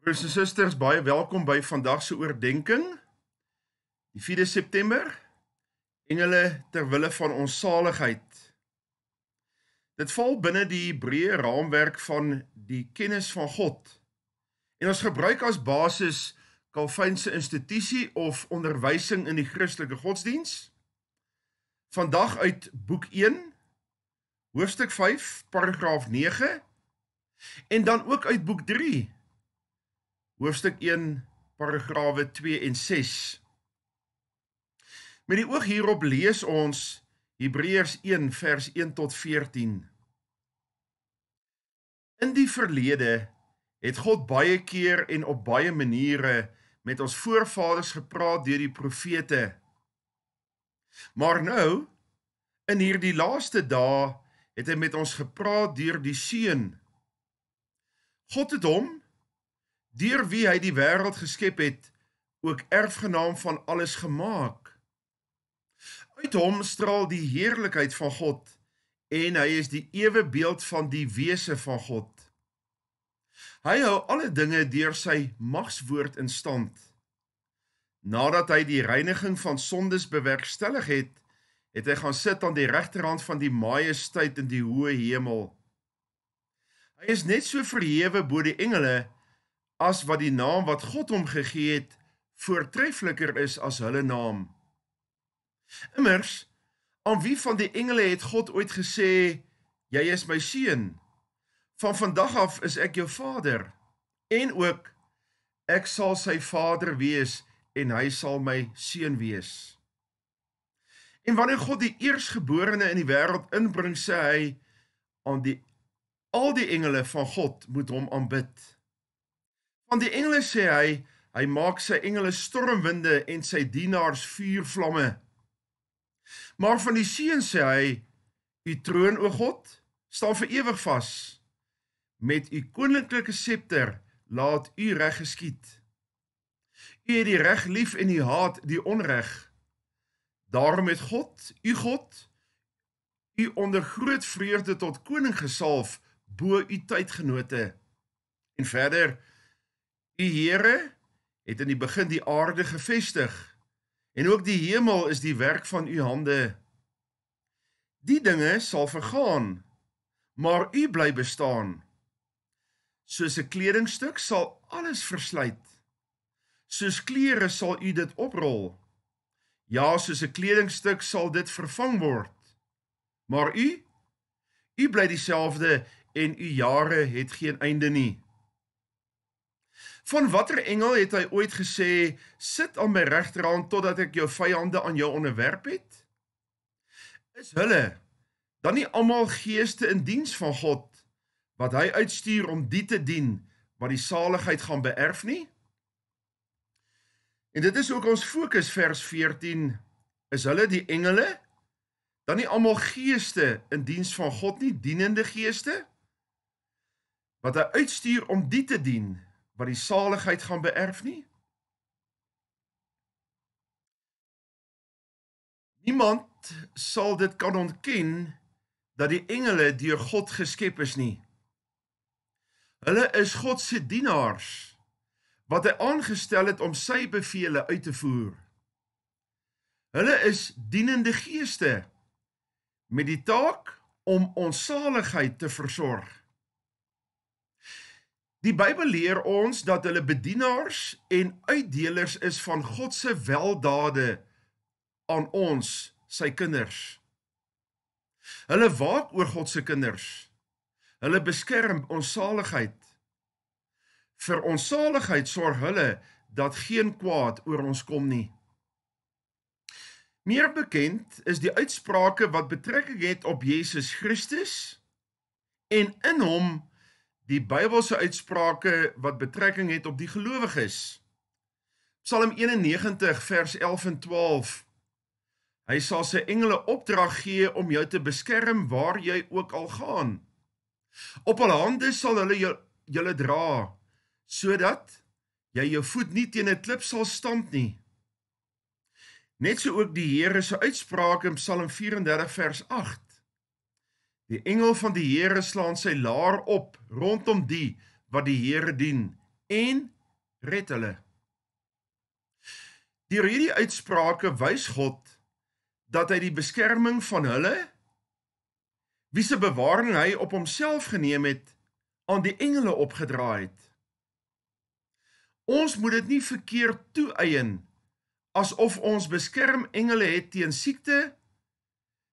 Broers en susters, baie welkom by vandag se oordeenking. Die 4de September en hulle ter wille van ons saligheid. Dit val binne die Hebreë raamwerk van die kennis van God. En ons gebruik as basis Calvinse instituisie of onderwysing in die Christelike godsdiens. Vandag uit boek 1 hoofstuk 5 paragraaf 9 en dan ook uit boek hoofstuk 1 paragrawe 2 en 6. Met die oog hierop lees ons Hebreërs 1 vers 1 tot 14. In die verlede het God baie keer en op baie maniere met ons voorvaders gepraat deur die profete. Maar nou in hierdie laaste dae het hy met ons gepraat deur die seun. God het hom deur wie hy die wêreld geskep het, ook erfgenaam van alles gemaak. Uit hom straal die heerlikheid van God en hy is die ewe beeld van die wese van God. Hy hou alle dinge deur sy magswoord in stand. Nadat hy die reiniging van sondes bewerkstellig het, het hy gaan sit aan die regterhand van die majesteit in die hoë hemel. Hy is net so verhewe bo die engele as wat die naam wat God hom gegee het voortreffliker is as hulle naam. Immers, aan wie van die engele het God ooit gesê: "Jy is my seun. Van vandag af is ek jou vader." En ook: "Ek sal sy vader wees en hy sal my seun wees." En wanneer God die eersgeborene in die wêreld inbring, sê hy aan die al die engele van God moet hom aanbid. Want die engele sê hy hy maak sy engele stormwinde en sy dienaars vuurvlamme. Maar van die seun sê hy u troon o God staan vir ewig vas. Met u koninklike septer laat u reg geskied. U het die reg lief en u haat die onreg. Daarom het God, u God, u onder groot vreugde tot koning gesalf bo u tydgenote. En verder Die Here het in die begin die aarde gevestig en ook die hemel is die werk van u hande. Die dinge sal vergaan, maar u bly bestaan. Soos 'n kledingstuk sal alles versluit. Soos klere sal u dit oprol. Ja, soos 'n kledingstuk sal dit vervang word. Maar u, u bly dieselfde en u jare het geen einde nie. Van watter engel het hy ooit gesê: "Sit aan my regterhand totdat ek jou vyande aan jou onderwerp het?" Is hulle dan nie almal geeste in diens van God wat hy uitstuur om die te dien wat die saligheid gaan beerf nie? En dit is ook ons fokus vers 14. Is hulle die engele? Dan nie almal geeste in diens van God nie, dienende geeste wat hy uitstuur om die te dien wat die saligheid gaan beerf nie? Niemand sal dit kan ontken dat die engele deur God geskep is nie. Hulle is God se dienaars wat hy aangestel het om sy beveelings uit te voer. Hulle is dienende geeste met die taak om ons saligheid te versorg. Die Bybel leer ons dat hulle bedienaars en uitdelers is van God se weldade aan ons, sy kinders. Hulle waak oor God se kinders. Hulle beskerm ons saligheid. Vir ons saligheid sorg hulle dat geen kwaad oor ons kom nie. Meer bekend is die uitsprake wat betrekking het op Jesus Christus en in hom die Bybelse uitsprake wat betrekking het op die gelowiges. Psalm 91 vers 11 en 12. Hy sal sy engele opdrag gee om jou te beskerm waar jy ook al gaan. Op hulle hande sal hulle jou julle dra sodat jy jou voet nie teen 'n klip sal stamp nie. Net so ook die Here se uitsprake in Psalm 34 vers 8. Die engel van die Here slaan sy laar op rondom die wat die Here dien en red hulle. Deur hierdie uitsprake wys God dat hy die beskerming van hulle wie se bewaring hy op homself geneem het aan die engele opgedra het. Ons moet dit nie verkeerd toeëien asof ons beskermengele het teen siekte,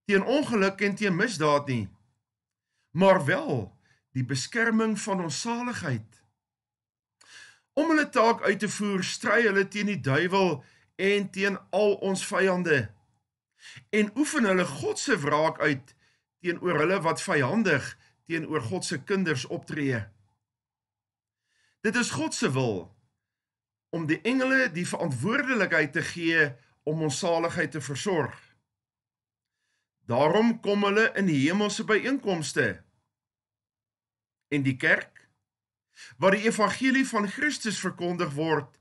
teen ongeluk en teen misdaad nie maar wel die beskerming van ons saligheid. Om hulle taak uit te voer, stry hulle teen die duiwel en teen al ons vyande. En oefen hulle God se wraak uit teenoor hulle wat vyandig teenoor God se kinders optree. Dit is God se wil om die engele die verantwoordelikheid te gee om ons saligheid te versorg. Daarom kom hulle in die hemelse byeenkomste en die kerk waar die evangelie van Christus verkondig word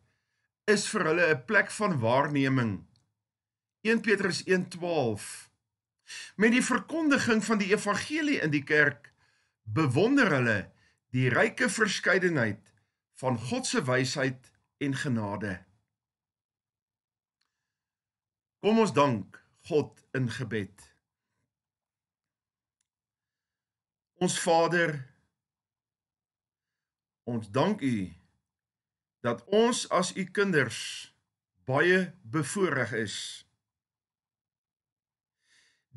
is vir hulle 'n plek van waarneming. 1 Petrus 1:12 Met die verkondiging van die evangelie in die kerk bewonder hulle die ryke verskeidenheid van God se wysheid en genade. Kom ons dank God in gebed. Ons Vader Ons dank U dat ons as U kinders baie bevoorreg is.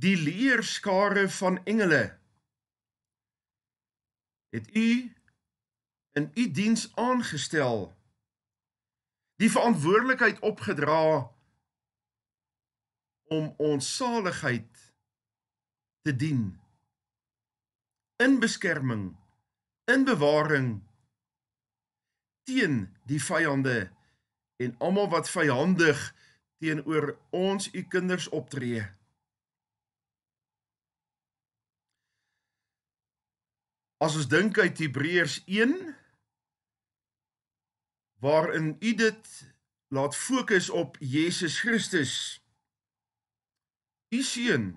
Die leerskare van engele het U in U diens aangestel. Die verantwoordelikheid opgedra om ons saligheid te dien in beskerming in bewaring teen die vyande en almal wat vyandig teenoor ons u kinders optree. As ons dink uit Hebreërs 1 waarin u dit laat fokus op Jesus Christus u seun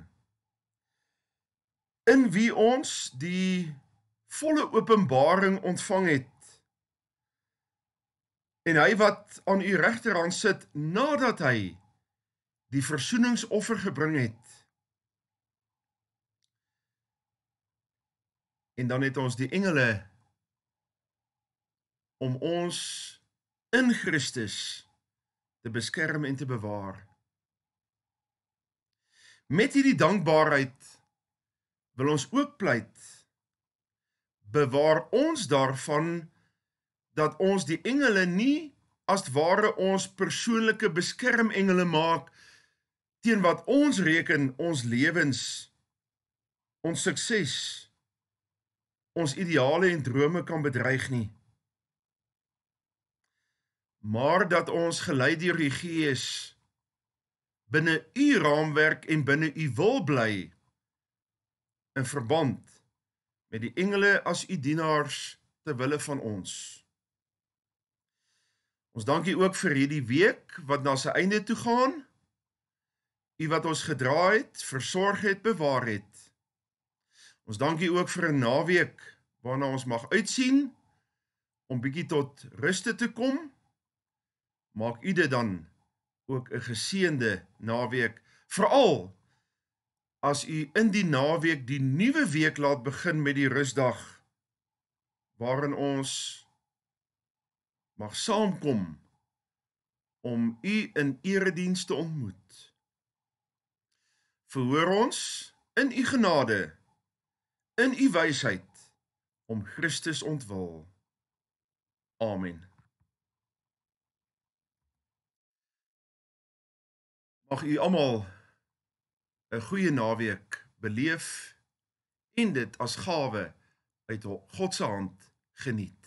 in wie ons die volle openbaring ontvang het en hy wat aan u regterhand sit nadat hy die versoeningsoffer gebring het. En dan het ons die engele om ons in Christus te beskerm en te bewaar. Met hierdie dankbaarheid wil ons ook pleit bewaar ons daarvan dat ons die engele nie as ware ons persoonlike beskermengele maak teen wat ons reken ons lewens ons sukses ons ideale en drome kan bedreig nie maar dat ons gelei deur die gees binne u raamwerk en binne u wil bly in verband met die engele as u die dienaars ter wille van ons Ons dankie ook vir hierdie week wat na sy einde toe gaan. U wat ons gedra het, versorg het, bewaar het. Ons dankie ook vir 'n naweek waarna ons mag uitsien om bietjie tot rus te kom. Maak u dit dan ook 'n geseënde naweek, veral as u in die naweek die nuwe week laat begin met die rusdag waarin ons mag saamkom om u in erediens te ontmoet. Verhoor ons in u genade, in u wysheid om Christus ontwil. Amen. Mag u almal 'n goeie naweek beleef en dit as gawe uit God se hand geniet.